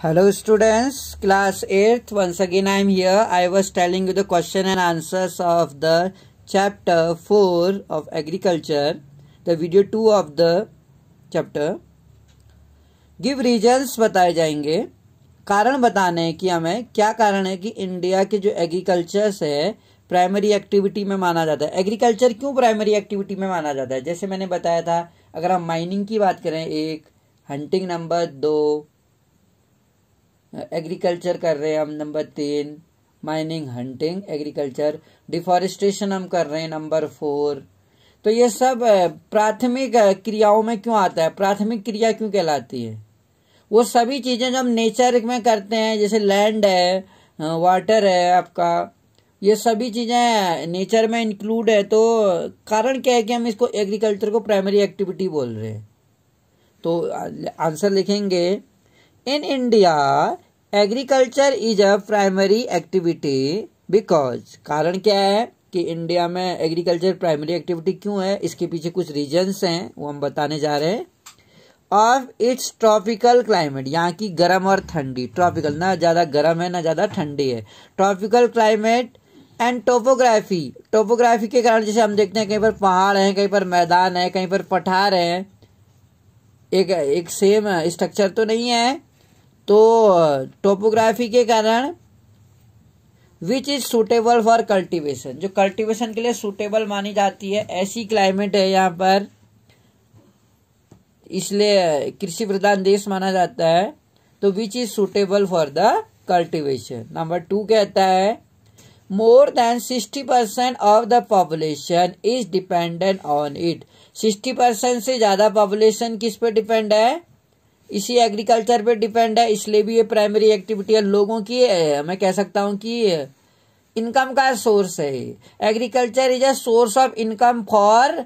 hello students class 8 once again i am here i was telling you the question and answers of the chapter 4 of agriculture the video 2 of the chapter give reasons बताए जाएंगे कारण बताने हैं कि हमें क्या कारण है कि इंडिया के जो एग्रीकल्चर है प्राइमरी एक्टिविटी में माना जाता है एग्रीकल्चर क्यों प्राइमरी एक्टिविटी में माना जाता है जैसे मैंने बताया था अगर हम माइनिंग की बात करें एक हंटिंग नंबर दो एग्रीकल्चर कर रहे हैं हम नंबर तीन माइनिंग हंटिंग एग्रीकल्चर डिफॉरेस्टेशन हम कर रहे हैं नंबर फोर तो ये सब प्राथमिक क्रियाओं में क्यों आता है प्राथमिक क्रिया क्यों कहलाती है वो सभी चीज़ें जो हम नेचर में करते हैं जैसे लैंड है वाटर है आपका ये सभी चीज़ें नेचर में इंक्लूड है तो कारण क्या है कि हम इसको एग्रीकल्चर को प्राइमरी एक्टिविटी बोल रहे हैं तो आंसर लिखेंगे in India agriculture is a primary activity because कारण क्या है कि इंडिया में एग्रीकल्चर प्राइमरी एक्टिविटी क्यों है इसके पीछे कुछ रीजन्स हैं वो हम बताने जा रहे हैं ऑफ इट्स ट्रॉपिकल क्लाइमेट यहाँ की गर्म और ठंडी ट्रॉपिकल ना ज़्यादा गर्म है ना ज़्यादा ठंडी है tropical climate and topography topography के कारण जैसे हम देखते हैं कहीं पर पहाड़ हैं कहीं पर मैदान है कहीं पर पठार है एक एक सेम स्ट्रक्चर तो नहीं है तो टोपोग्राफी के कारण which is suitable for cultivation जो कल्टीवेशन के लिए सुटेबल मानी जाती है ऐसी क्लाइमेट है यहाँ पर इसलिए कृषि प्रधान देश माना जाता है तो which is suitable for the cultivation number two कहता है more than sixty percent of the population is dependent on it sixty percent से ज्यादा पॉपुलेशन किस पे डिपेंड है इसी एग्रीकल्चर पे डिपेंड है इसलिए भी ये प्राइमरी एक्टिविटी है लोगों की है मैं कह सकता हूँ कि इनकम का सोर्स है agriculture is a source of income for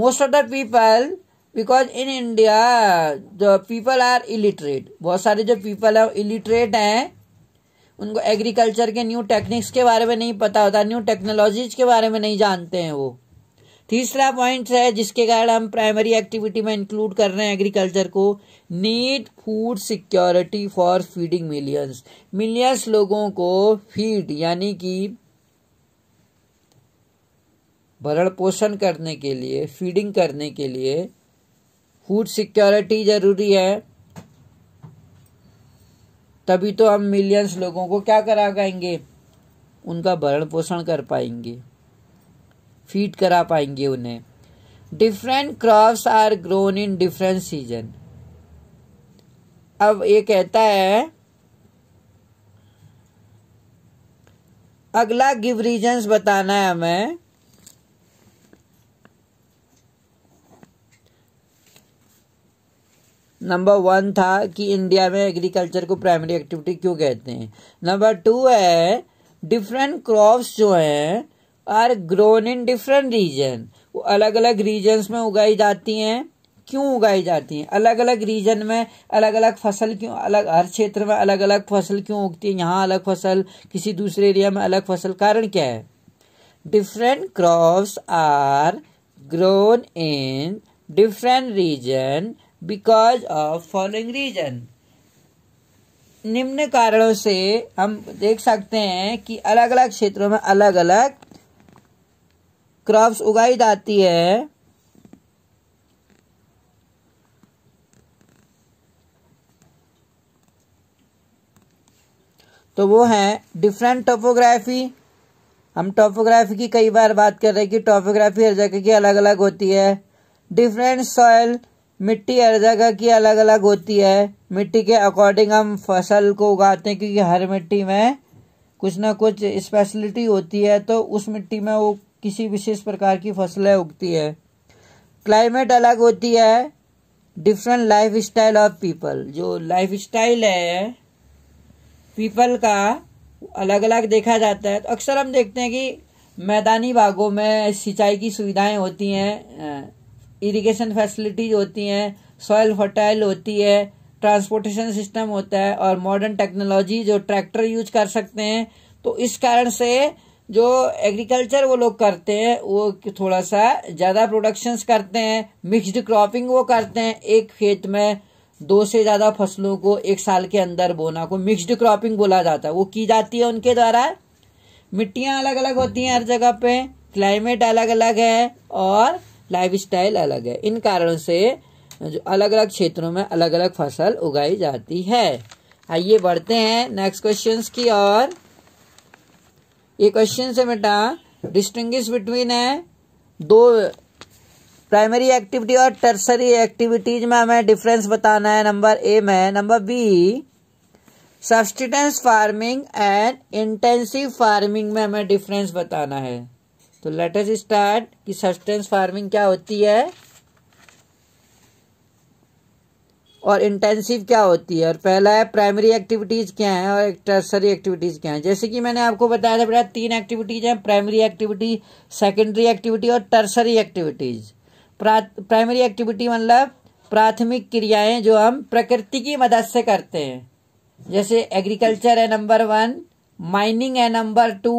most of the people because in India the people are illiterate बहुत सारे जो पीपल है इलिटरेट हैं उनको एग्रीकल्चर के न्यू टेक्निक्स के बारे में नहीं पता होता न्यू टेक्नोलॉजीज के बारे में नहीं जानते हैं वो तीसरा पॉइंट है जिसके कारण हम प्राइमरी एक्टिविटी में इंक्लूड कर रहे हैं एग्रीकल्चर को need food security for feeding millions millions लोगों को फीड यानी कि भरण पोषण करने के लिए फीडिंग करने के लिए फूड सिक्योरिटी जरूरी है तभी तो हम मिलियंस लोगों को क्या करा पाएंगे उनका भरण पोषण कर पाएंगे फीड करा पाएंगे उन्हें different crops are grown in different season अब ये कहता है अगला गिव रीजन्स बताना है हमें नंबर वन था कि इंडिया में एग्रीकल्चर को प्राइमरी एक्टिविटी क्यों कहते हैं नंबर टू है डिफरेंट क्रॉप्स जो हैं are grown in different region वो अलग अलग रीजन्स में उगाई जाती हैं क्यों उगाई जाती हैं अलग अलग रीजन में अलग अलग फसल क्यों अलग हर क्षेत्र में अलग अलग फसल क्यों उगती है यहाँ अलग फसल किसी दूसरे एरिया में अलग फसल कारण क्या है different crops are grown in different region because of following reason निम्न कारणों से हम देख सकते हैं कि अलग अलग क्षेत्रों में अलग अलग क्रॉप्स उगाई जाती है तो वो है डिफरेंट टोपोग्राफी हम टोपोग्राफी की कई बार बात कर रहे हैं कि टोपोग्राफी हर जगह की अलग अलग होती है डिफरेंट सॉयल मिट्टी हर जगह की अलग अलग होती है मिट्टी के अकॉर्डिंग हम फसल को उगाते हैं क्योंकि हर मिट्टी में कुछ ना कुछ स्पेशलिटी होती है तो उस मिट्टी में वो किसी विशेष प्रकार की फसलें उगती है क्लाइमेट अलग होती है different life style of people जो लाइफ स्टाइल है पीपल का अलग अलग देखा जाता है तो अक्सर हम देखते हैं कि मैदानी भागों में सिंचाई की सुविधाएं होती हैं इरिगेशन फैसिलिटीज होती हैं सॉयल फर्टाइल होती है ट्रांसपोर्टेशन सिस्टम होता है और मॉडर्न टेक्नोलॉजी जो ट्रैक्टर यूज कर सकते हैं तो इस कारण से जो एग्रीकल्चर वो लोग करते हैं वो थोड़ा सा ज़्यादा प्रोडक्शंस करते हैं मिक्स्ड क्रॉपिंग वो करते हैं एक खेत में दो से ज़्यादा फसलों को एक साल के अंदर बोना को मिक्स्ड क्रॉपिंग बोला जाता है वो की जाती है उनके द्वारा मिट्टियाँ अलग अलग होती हैं हर जगह पे क्लाइमेट अलग अलग है और लाइफ स्टाइल अलग है इन कारणों से जो अलग अलग क्षेत्रों में अलग अलग फसल उगाई जाती है आइए बढ़ते हैं नेक्स्ट क्वेश्चंस की और ये क्वेश्चन से बेटा डिस्टिंग बिटवीन है दो प्राइमरी एक्टिविटी और टर्सरी एक्टिविटीज में हमें डिफरेंस बताना है नंबर ए में number B subsistence farming and intensive farming में हमें डिफरेंस बताना है तो लेटेस्ट स्टार्ट कि सब्सटेंस फार्मिंग क्या होती है और इंटेंसिव क्या होती है और पहला है प्राइमरी एक्टिविटीज़ क्या है और टर्सरी एक्टिविटीज़ क्या है जैसे कि मैंने आपको बताया था बेटा तीन एक्टिविटीज़ हैं प्राइमरी एक्टिविटी सेकेंडरी एक्टिविटी और टर्सरी एक्टिविटीज़ प्राइमरी एक्टिविटी मतलब प्राथमिक क्रियाएं जो हम प्रकृति की मदद से करते हैं जैसे एग्रीकल्चर है नंबर वन माइनिंग है number two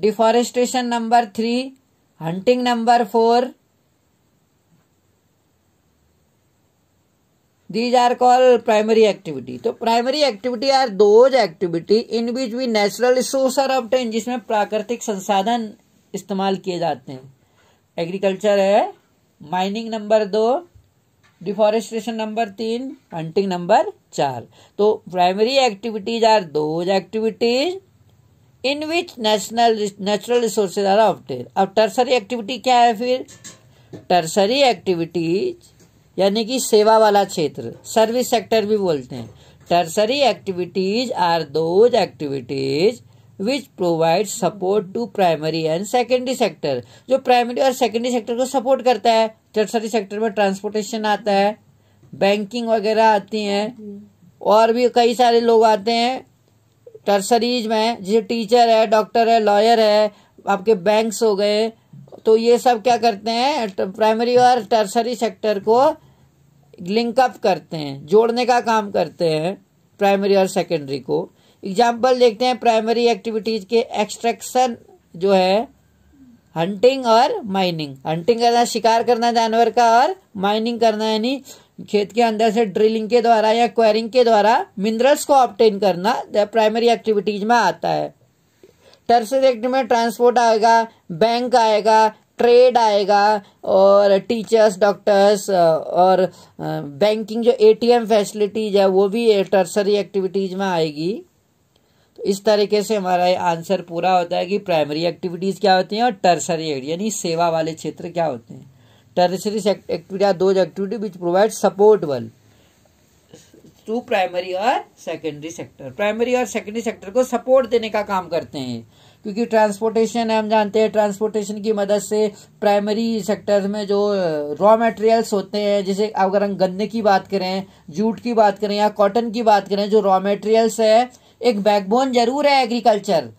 deforestation number three hunting number four these are call primary activity तो activity are those activity in in which we natural resource are obtained जिसमें प्राकृतिक संसाधन इस्तेमाल किए जाते हैं एग्रीकल्चर है माइनिंग नंबर दो डिफॉरेस्टेशन नंबर तीन हंटिंग नंबर चार तो primary activities are those activities in which national natural resources are opted अब टर्सरी एक्टिविटी क्या है फिर टर्सरी एक्टिविटीज यानी कि सेवा वाला क्षेत्र सर्विस सेक्टर भी बोलते हैं tertiary activities are those activities which provide support to primary and secondary sector जो प्राइमरी और सेकेंडरी सेक्टर को सपोर्ट करता है टर्सरी सेक्टर में ट्रांसपोर्टेशन आता है बैंकिंग वगैरह आती हैं और भी कई सारे लोग आते हैं टर्सरीज में जैसे टीचर है डॉक्टर है लॉयर है आपके बैंक्स हो गए तो ये सब क्या करते हैं प्राइमरी और टर्सरी सेक्टर को लिंकअप करते हैं जोड़ने का काम करते हैं प्राइमरी और सेकेंडरी को एग्जाम्पल देखते हैं प्राइमरी एक्टिविटीज के एक्सट्रैक्शन जो है हंटिंग और माइनिंग हंटिंग करना शिकार करना जानवर का और माइनिंग करना यानी खेत के अंदर से ड्रिलिंग के द्वारा या क्वेरिंग के द्वारा मिनरल्स को ऑप्टेन करना प्राइमरी एक्टिविटीज में आता है टर्सरी एक्ट में ट्रांसपोर्ट आएगा बैंक आएगा ट्रेड आएगा और टीचर्स डॉक्टर्स और बैंकिंग जो एटीएम फैसिलिटीज है वो भी टर्सरी एक्टिविटीज में आएगी तो इस तरीके से हमारा ये आंसर पूरा होता है कि प्राइमरी एक्टिविटीज क्या होती हैं और टर्सरी यानी सेवा वाले क्षेत्र क्या होते हैं tertiary activity those activity which provide support world to primary और सेकेंडरी सेक्टर प्राइमरी और सेकेंडरी सेक्टर को सपोर्ट देने का काम करते हैं क्योंकि ट्रांसपोर्टेशन हम जानते हैं ट्रांसपोर्टेशन की मदद से प्राइमरी सेक्टर में जो रॉ मटेरियल्स होते हैं जैसे अगर हम गन्ने की बात करें जूट की बात करें या कॉटन की बात करें जो रॉ मटेरियल्स है एक बैकबोन जरूर है एग्रीकल्चर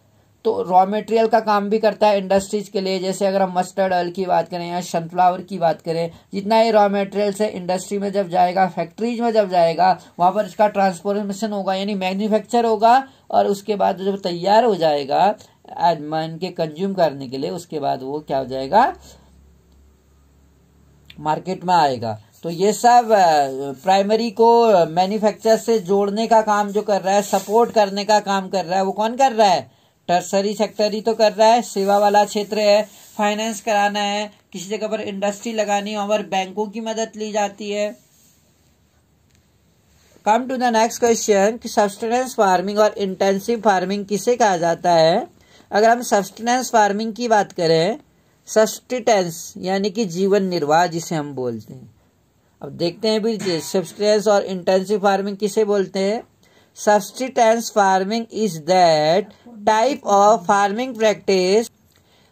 तो रॉ मटेरियल का काम भी करता है इंडस्ट्रीज के लिए जैसे अगर हम मस्टर्ड ऑयल की बात करें या सनफ्लावर की बात करें जितना ये रॉ मेटेरियल से इंडस्ट्री में जब जाएगा फैक्ट्रीज में जब जाएगा वहां पर इसका ट्रांसफॉर्मेशन होगा यानी मैन्युफैक्चर होगा और उसके बाद जब तैयार हो जाएगा एडमन के कंज्यूम करने के लिए उसके बाद वो क्या हो जाएगा मार्केट में आएगा तो ये सब प्राइमरी को मैन्युफैक्चर से जोड़ने का काम जो कर रहा है सपोर्ट करने का काम कर रहा है वो कौन कर रहा है टर्सरी सेक्टरी तो कर रहा है सेवा वाला क्षेत्र है फाइनेंस कराना है किसी जगह पर इंडस्ट्री लगानी और बैंकों की मदद ली जाती है come to the next question कि सब्सटेंस फार्मिंग और इंटेंसिव फार्मिंग किसे कहा जाता है अगर हम सब्सटेंस फार्मिंग की बात करें सब्सटेंस यानी कि जीवन निर्वाह जिसे हम बोलते हैं अब देखते हैं भी सब्सटेंस और इंटेंसिव फार्मिंग किसे बोलते हैं subsistence farming is that type of farming practice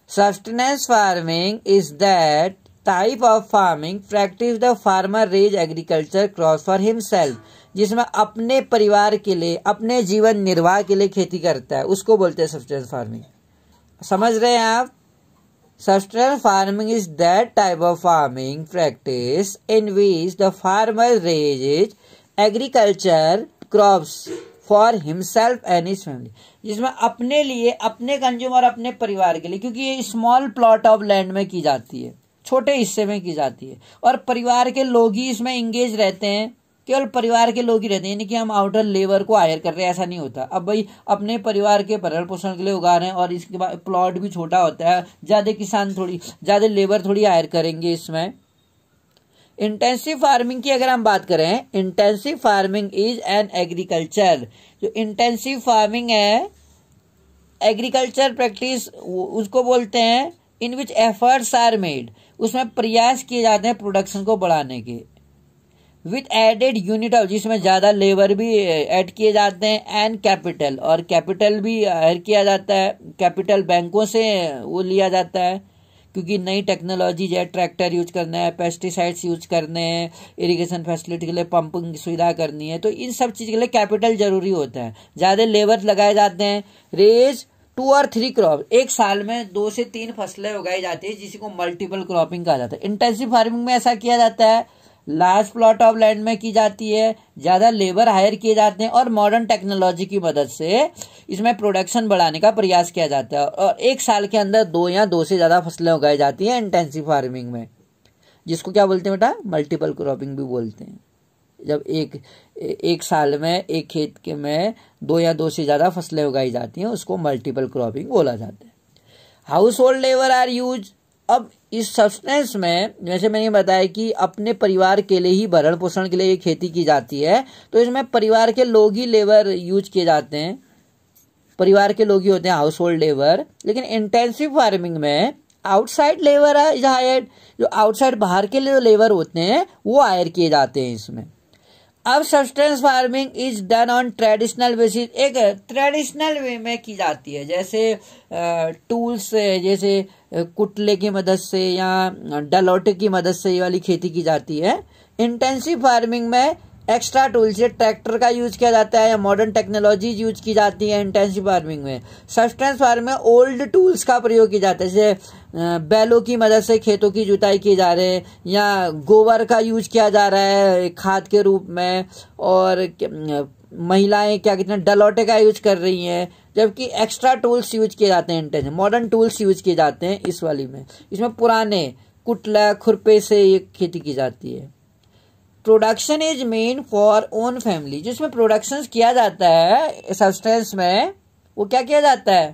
subsistence farming is that type of farming practice the farmer raise agriculture crops for himself जिसमें अपने परिवार के लिए अपने जीवन निर्वाह के लिए खेती करता है उसको बोलते हैं सब्सटेंस फार्मिंग समझ रहे हैं आप Subsistence farming is that type of farming practice in which the farmer raises agriculture crops for himself and his family जिसमें अपने लिए अपने कंज्यूमर अपने परिवार के लिए क्योंकि ये स्मॉल प्लॉट ऑफ लैंड में की जाती है छोटे हिस्से में की जाती है और परिवार के लोग ही इसमें इंगेज रहते हैं केवल परिवार के लोग ही रहते हैं यानी कि हम आउटर लेबर को हायर कर रहे हैं ऐसा नहीं होता अब भाई अपने परिवार के भरण पोषण के लिए उगा रहे हैं और इसके बाद प्लॉट भी छोटा होता है ज़्यादा किसान थोड़ी ज़्यादा लेबर थोड़ी हायर करेंगे इसमें इंटेंसिव फार्मिंग की अगर हम बात करें intensive farming is an agriculture जो इंटेंसिव फार्मिंग है एग्रीकल्चर प्रैक्टिस उसको बोलते हैं in which efforts are made उसमें प्रयास किए जाते हैं प्रोडक्शन को बढ़ाने के विथ एडेड यूनिट ऑफ जिसमें ज़्यादा लेबर भी एड eh, किए जाते हैं एंड कैपिटल और कैपिटल भी हायर किया जाता है कैपिटल बैंकों से वो लिया जाता है क्योंकि नई जो है ट्रैक्टर यूज करना है पेस्टिसाइड्स यूज करने हैं इरिगेशन फैसिलिटी के लिए पंपिंग सुविधा करनी है तो इन सब चीज़ के लिए कैपिटल जरूरी होता है ज़्यादा लेबर लगाए जाते हैं रेज टू और थ्री क्रॉप एक साल में दो से तीन फसलें उगाई जाती है जिसको मल्टीपल क्रॉपिंग कहा जाता है इंटेंसिव फार्मिंग में ऐसा किया जाता है लार्ज प्लॉट ऑफ लैंड में की जाती है ज्यादा लेबर हायर किए जाते हैं और मॉडर्न टेक्नोलॉजी की मदद से इसमें प्रोडक्शन बढ़ाने का प्रयास किया जाता है और एक साल के अंदर दो या दो से ज्यादा फसलें उगाई जाती हैं इंटेंसिव फार्मिंग में जिसको क्या बोलते हैं बेटा मल्टीपल क्रॉपिंग भी बोलते हैं जब एक एक साल में एक खेत के में दो या दो से ज्यादा फसलें उगाई जाती हैं उसको मल्टीपल क्रॉपिंग बोला जाता है household labour are use अब इस सब्सटेंस में जैसे मैंने बताया कि अपने परिवार के लिए ही भरण पोषण के लिए ये खेती की जाती है तो इसमें परिवार के लोग ही लेबर यूज किए जाते हैं परिवार के लोग ही होते हैं हाउस होल्ड लेबर लेकिन इंटेंसिव फार्मिंग में आउटसाइड लेबर है जो आउटसाइड बाहर के लिए लेबर होते हैं वो हायर किए जाते हैं इसमें अब subsistence farming is done on traditional basis एक ट्रेडिशनल वे में की जाती है जैसे टूल्स से जैसे कुटले की मदद से या डलोटे की मदद से ये वाली खेती की जाती है इंटेंसिव फार्मिंग में एक्स्ट्रा टूल्स से ट्रैक्टर का यूज किया जाता है या मॉडर्न टेक्नोलॉजीज यूज की जाती है इंटेंसिव फार्मिंग में सस्टेंस फार्मिंग में ओल्ड टूल्स का प्रयोग किया जाता है जैसे बैलों की मदद से खेतों की जुताई की जा रही है या गोबर का यूज किया जा रहा है खाद के रूप में और महिलाएं क्या हैं डलौटे का यूज कर रही हैं जबकि एक्स्ट्रा टूल्स यूज किए जाते हैं इंटेंसिव मॉडर्न टूल्स यूज किए जाते हैं इस वाली में इसमें पुराने कुटला खुरपे से ये खेती की जाती है production is meant for own family जिसमें प्रोडक्शन किया जाता है सब्सटेंस में वो क्या किया जाता है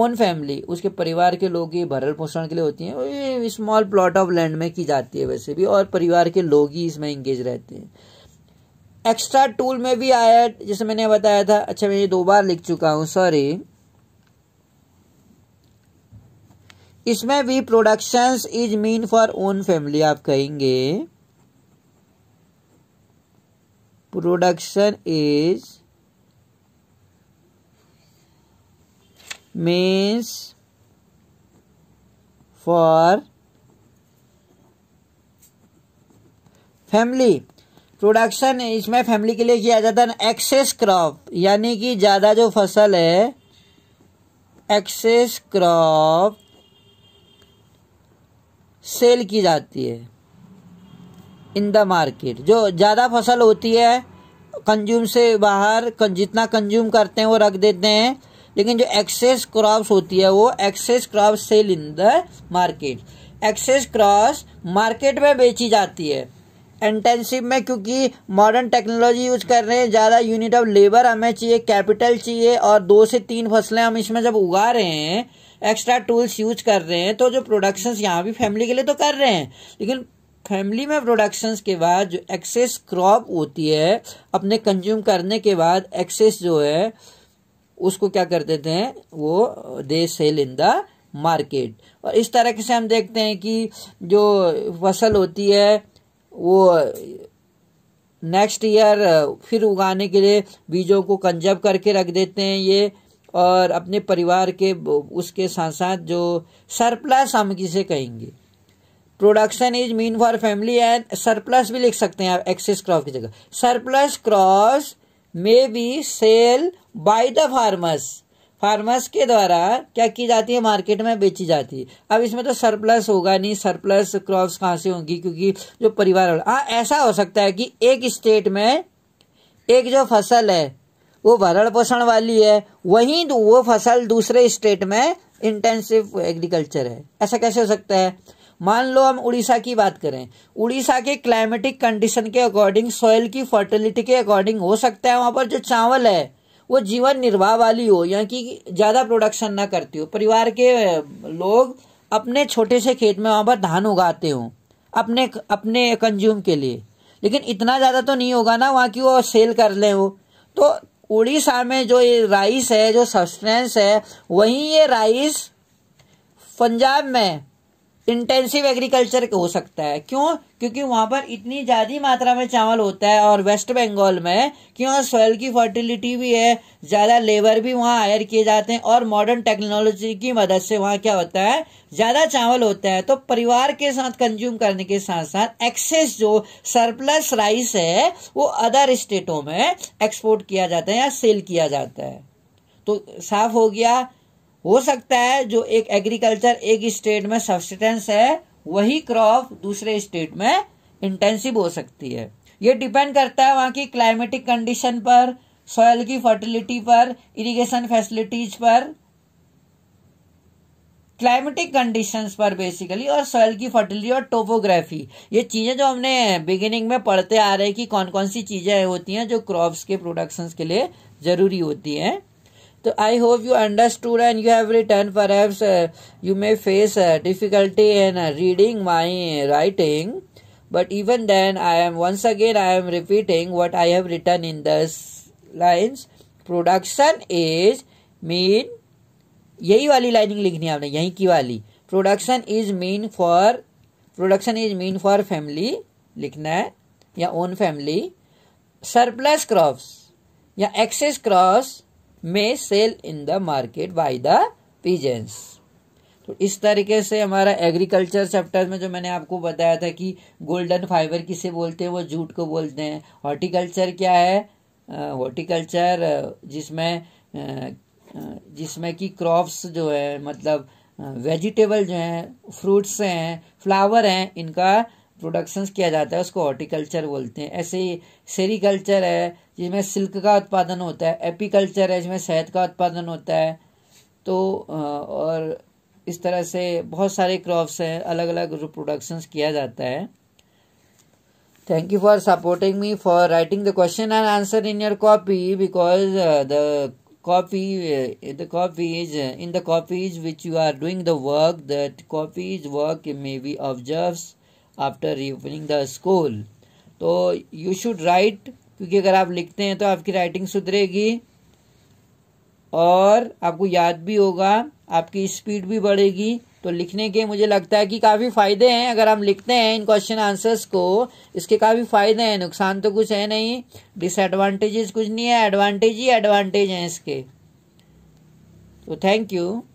ओन फैमिली उसके परिवार के लोग ही भरण पोषण के लिए होती है स्मॉल प्लॉट ऑफ लैंड में की जाती है वैसे भी और परिवार के लोग ही इसमें इंगेज रहते हैं एक्स्ट्रा टूल में भी आया जैसे मैंने बताया था अच्छा मैं ये दो बार लिख चुका हूँ सॉरी इसमें भी productions is meant for own family आप कहेंगे production is means for family production इसमें फैमिली के लिए किया जाता है एक्सेस क्रॉप यानी कि ज़्यादा जो फसल है एक्सेस क्रॉप सेल की जाती है इन द मार्केट जो ज़्यादा फसल होती है कंज्यूम से बाहर जितना कंज्यूम करते हैं वो रख देते हैं लेकिन जो एक्सेस क्रॉप्स होती है वो excess crop sell in the market excess crops market में बेची जाती है इंटेंसिव में क्योंकि मॉडर्न टेक्नोलॉजी यूज कर रहे हैं ज़्यादा यूनिट ऑफ लेबर हमें चाहिए कैपिटल चाहिए और दो से तीन फसलें हम इसमें जब उगा रहे हैं एक्स्ट्रा टूल्स यूज कर रहे हैं तो जो प्रोडक्शंस यहाँ भी फैमिली के लिए तो कर रहे हैं लेकिन फैमिली में प्रोडक्शंस के बाद जो एक्सेस क्रॉप होती है अपने कंज्यूम करने के बाद एक्सेस जो है उसको क्या कर देते हैं वो they sell in the market और इस तरह से हम देखते हैं कि जो फसल होती है वो नेक्स्ट ईयर फिर उगाने के लिए बीजों को कंजर्व करके रख देते हैं ये और अपने परिवार के उसके साथ साथ जो सरप्लस हम किसे कहेंगे production is meant for family and surplus भी लिख सकते हैं आप एक्सेस क्रॉप की जगह surplus crops may be sell by the farmers farmers के द्वारा क्या की जाती है मार्केट में बेची जाती है अब इसमें तो सरप्लस होगा नहीं सरप्लस क्रॉप्स कहाँ से होंगी क्योंकि जो परिवार हाँ ऐसा हो सकता है कि एक स्टेट में एक जो फसल है वो भरण पोषण वाली है वहीं वो फसल दूसरे स्टेट में इंटेंसिव एग्रीकल्चर है ऐसा कैसे हो सकता है मान लो हम उड़ीसा की बात करें उड़ीसा के क्लाइमेटिक कंडीशन के अकॉर्डिंग सॉइल की फर्टिलिटी के अकॉर्डिंग हो सकता है वहां पर जो चावल है वो जीवन निर्वाह वाली हो या कि ज्यादा प्रोडक्शन ना करती हो परिवार के लोग अपने छोटे से खेत में वहां पर धान उगाते हो अपने अपने कंज्यूम के लिए लेकिन इतना ज्यादा तो नहीं होगा ना वहां की वो सेल कर ले वो तो उड़ीसा में जो ये राइस है जो सब्सटेंस है वहीं ये राइस पंजाब में इंटेंसिव एग्रीकल्चर हो सकता है क्यों क्योंकि वहां पर इतनी ज्यादा मात्रा में चावल होता है और वेस्ट बंगाल में क्यों सॉइल की फर्टिलिटी भी है ज्यादा लेबर भी वहां हायर किए जाते हैं और मॉडर्न टेक्नोलॉजी की मदद से वहां क्या होता है ज्यादा चावल होता है तो परिवार के साथ कंज्यूम करने के साथ साथ एक्सेस जो सरप्लस राइस है वो अदर स्टेटों में एक्सपोर्ट किया जाता है या सेल किया जाता है तो साफ हो गया हो सकता है जो एक एग्रीकल्चर एक स्टेट में सब्सिटेंस है वही क्रॉप दूसरे स्टेट में इंटेंसिव हो सकती है ये डिपेंड करता है वहां की क्लाइमेटिक कंडीशन पर सॉयल की फर्टिलिटी पर इरिगेशन फैसिलिटीज पर क्लाइमेटिक कंडीशंस पर बेसिकली और सॉइल की फर्टिलिटी और टोपोग्राफी ये चीज़ें जो हमने बिगिनिंग में पढ़ते आ रहे हैं कि कौन कौन सी चीज़ें होती हैं जो क्रॉप्स के प्रोडक्शंस के लिए ज़रूरी होती हैं तो I hope you understood and you have written for us you may face difficulty in reading my writing but even then I am once again I am repeating what I have written in this lines production is mean यही वाली lining लिखनी है आपने यहीं की वाली production is meant for production is meant for family लिखना है या ओन फैमिली सरप्लस क्रॉप्स या excess crops may sell in the market by the peasants तो इस तरीके से हमारा एग्रीकल्चर चैप्टर में जो मैंने आपको बताया था कि गोल्डन फाइबर किसे बोलते हैं वो जूट को बोलते हैं हॉर्टिकल्चर क्या है हॉर्टिकल्चर जिसमें जिसमें कि क्रॉप्स जो है मतलब वेजिटेबल जो हैं फ्रूट्स मतलब, हैं फ्लावर हैं इनका प्रोडक्शंस किया जाता है उसको हॉर्टिकल्चर बोलते हैं ऐसे ही सेरिकल्चर है जिसमें सिल्क का उत्पादन होता है एपीकल्चर है जिसमें शहद का उत्पादन होता है तो और इस तरह से बहुत सारे क्रॉप्स हैं अलग अलग प्रोडक्शंस किया जाता है thank you for supporting me for writing the question and answer in your copy because the copy the copy is in the copies which you are doing the work that copies work may be observes after reopening the school तो you should write क्योंकि अगर आप लिखते हैं तो आपकी writing सुधरेगी और आपको याद भी होगा आपकी स्पीड भी बढ़ेगी तो लिखने के मुझे लगता है कि काफ़ी फ़ायदे हैं अगर हम लिखते हैं इन क्वेश्चन आंसर्स को इसके काफ़ी फ़ायदे हैं नुकसान तो कुछ है नहीं डिसएडवांटेजेस कुछ नहीं है एडवांटेज ही एडवांटेज हैं इसके तो थैंक यू